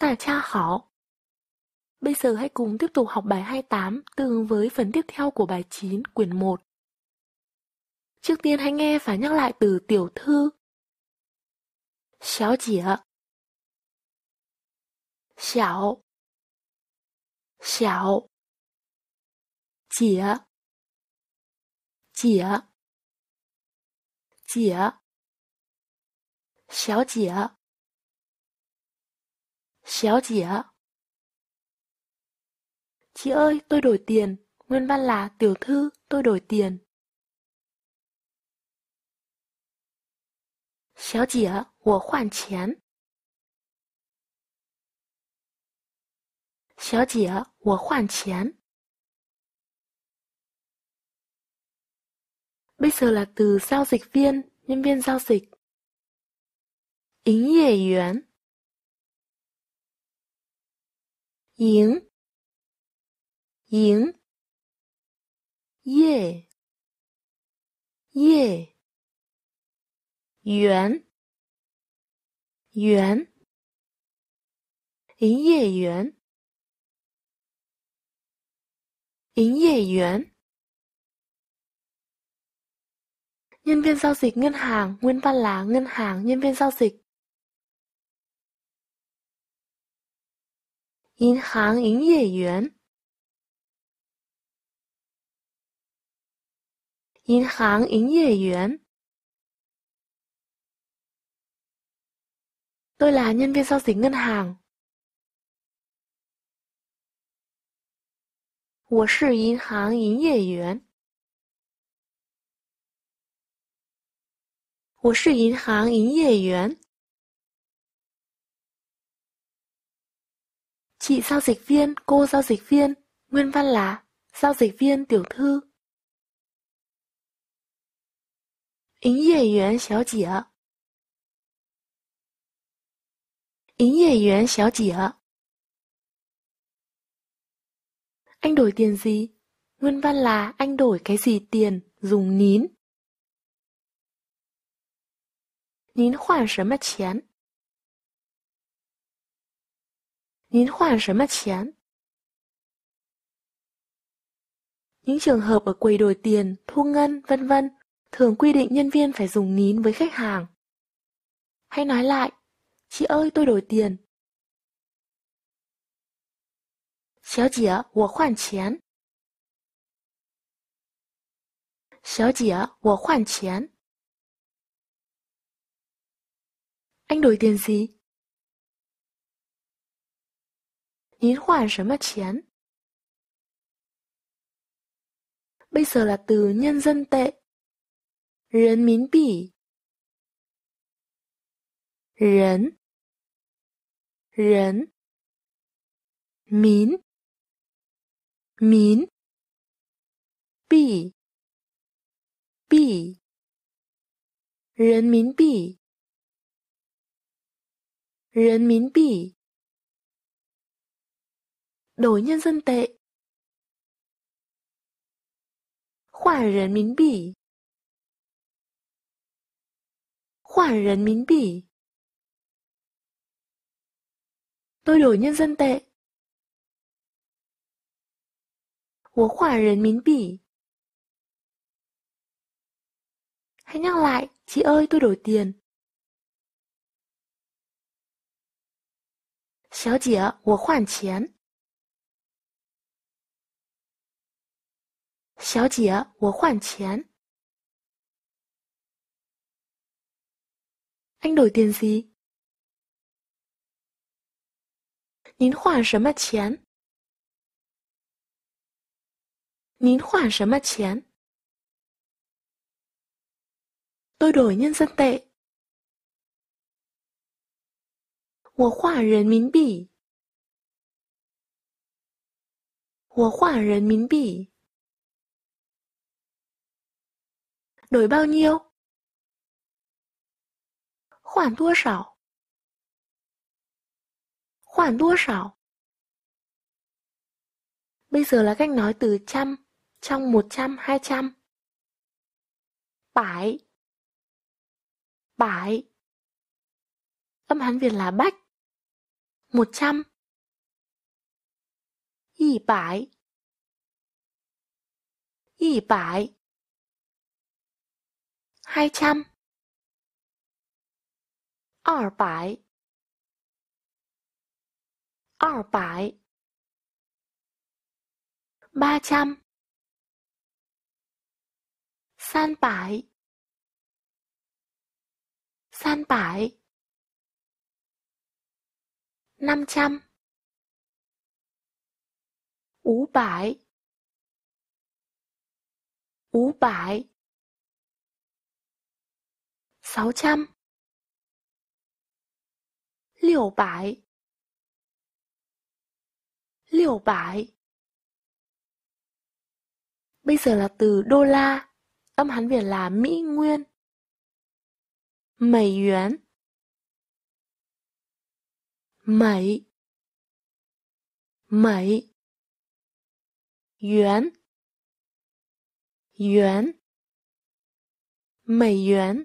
Đại cha họ. Bây giờ hãy cùng tiếp tục học bài 28 tương với phần tiếp theo của bài 9 quyển 1. Trước tiên hãy nghe và nhắc lại từ tiểu thư. Xéo chỉa Xảo Xảo Chỉa Chỉa Chỉa Xéo chỉa Xéo dĩa Chị ơi tôi đổi tiền Nguyên văn là tiểu thư tôi đổi tiền Xéo dĩa 我换钱小姐，我换钱。Bây giờ là từ giao dịch viên, nhân viên giao dịch. Ính yề yuán giếng giếng dê dê yuán yuán yến dê yuán yến dê yuán nhân viên giao dịch ngân hàng nguyên văn là ngân hàng nhân viên giao dịch 银行营业员。银行营业员。我是人员部门。我是银行营业员。我是银行营业员。Chị giao dịch viên, cô giao dịch viên, nguyên văn là giao dịch viên tiểu thư. anh đổi tiền gì? Nguyên văn là anh đổi cái gì tiền dùng nín. Nín khoản sớm mà chén. 您换什么钱？Những trường hợp ở quầy đổi tiền, thu ngân, vân vân thường quy định nhân viên phải dùng nín với khách hàng. Hay nói lại, chị ơi tôi đổi tiền. Anh đổi tiền gì? 您换什么钱？bây giờ là từ nhân dân tệ. 人民币人人民民币币人民币人民币 đổi nhân dân tệ. Khoản nhân dân tệ. Khoản nhân dân tệ. Tôi đổi nhân dân tệ. hãy nhắc lại, chị ơi tôi đổi tiền. 小姐，我换钱。小姐，我换钱. Anh đổi tiền gì? Nín hoàn Tôi đổi nhân dân tệ. 我换人民币。我换人民币。đổi bao nhiêu? Khoản đua sảo. Khoản đua sảo. Bây giờ là cách nói từ trăm, trong một trăm, hai trăm. Bải. Bải. Âm Hán Việt là bách. Một trăm. Y bải. Y bải hai trăm. Ở bãi Ở bãi Ba trăm San bãi San bãi Năm trăm Ú bãi Ú bãi sáu trăm Liều bãi Liều bãi Bây giờ là từ đô la, âm Hán Việt là Mỹ Nguyên. Mẩy Yuan, Mẩy Mẩy Yuan, Yuan, Mẩy Yuan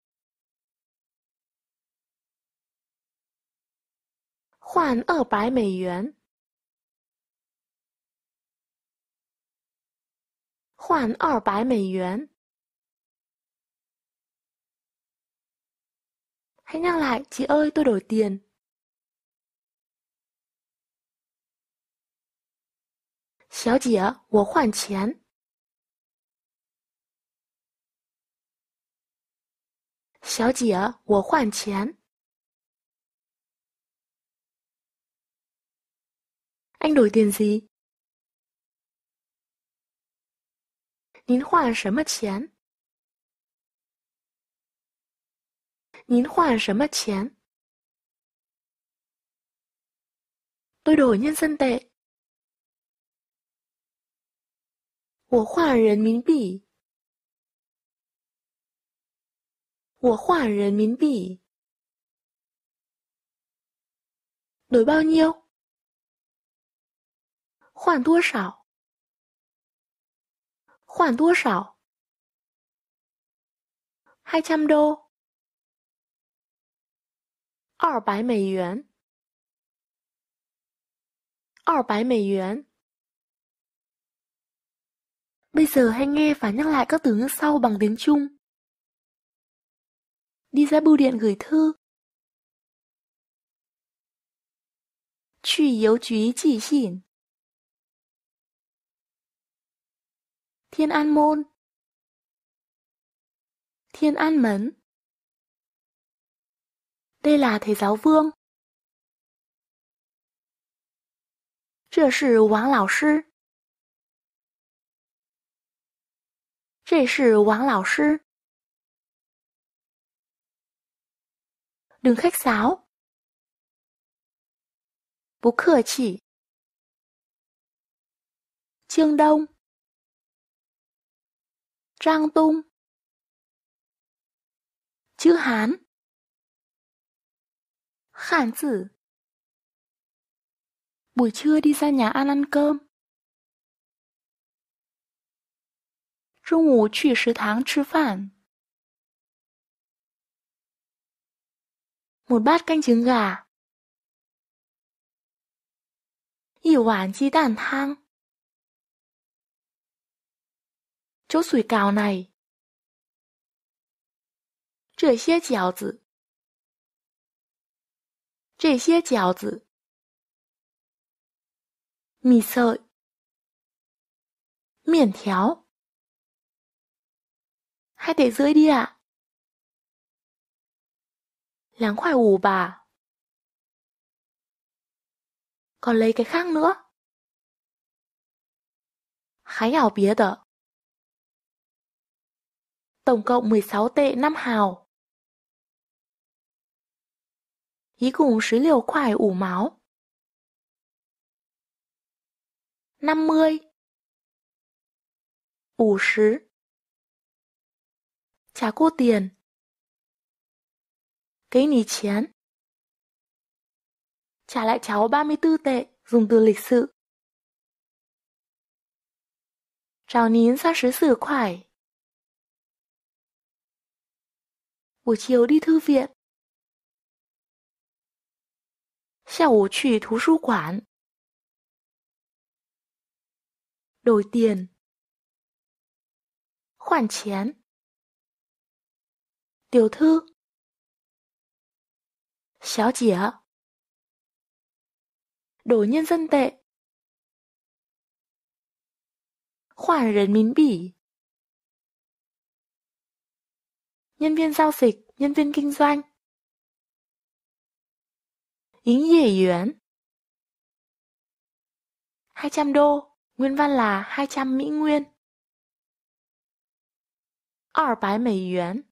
换二百美元。换二百美元。请讲来，姐，我换钱。小姐，我换钱。小姐，我换钱。anh đổi tiền gì? Nín hoa sớm mất chén. Nín hoa sớm mất chén. Tôi đổi nhân dân tệ. Đổi bao nhiêu? 换多少？换多少？hai trăm đô. 二百美元。二百美元。Bây giờ hãy nghe và nhắc lại các từ ngữ sau bằng tiếng Trung. Đi ra bưu điện gửi thư. 去邮局寄信。Thiên An Môn Thiên An Mấn Đây là thầy giáo Vương 这是王老师。这是王老师。Đừng khách sáo. Bố khờ chỉ. Trương Đông. Trang Tung Chữ Hán Khản tử Buổi trưa đi ra nhà ăn ăn cơm. Trung ngủ 去食堂吃饭. Một bát canh trứng gà. 一碗鸡蛋汤.就水饺类，这些饺子，这些饺子，米色面条，还得这些啊，两块五吧，还来个其它呢，还要别的？tổng cộng 16 tệ 5 hào. ý 一共16块5毛。50 50 Trả cô tiền. Cái nì chén. Trả lại cháu 34 tệ, dùng từ lịch sự. Chào nín 34 khoải. 午休，去图书馆。下午去图书馆。兑钱，换钱。tiểu thư，小姐。đổi nhân dân tệ，换人民币。nhân viên giao dịch, nhân viên kinh doanh. Yến dễ yuán 200 đô, nguyên văn là 200 Mỹ Nguyên. 200美元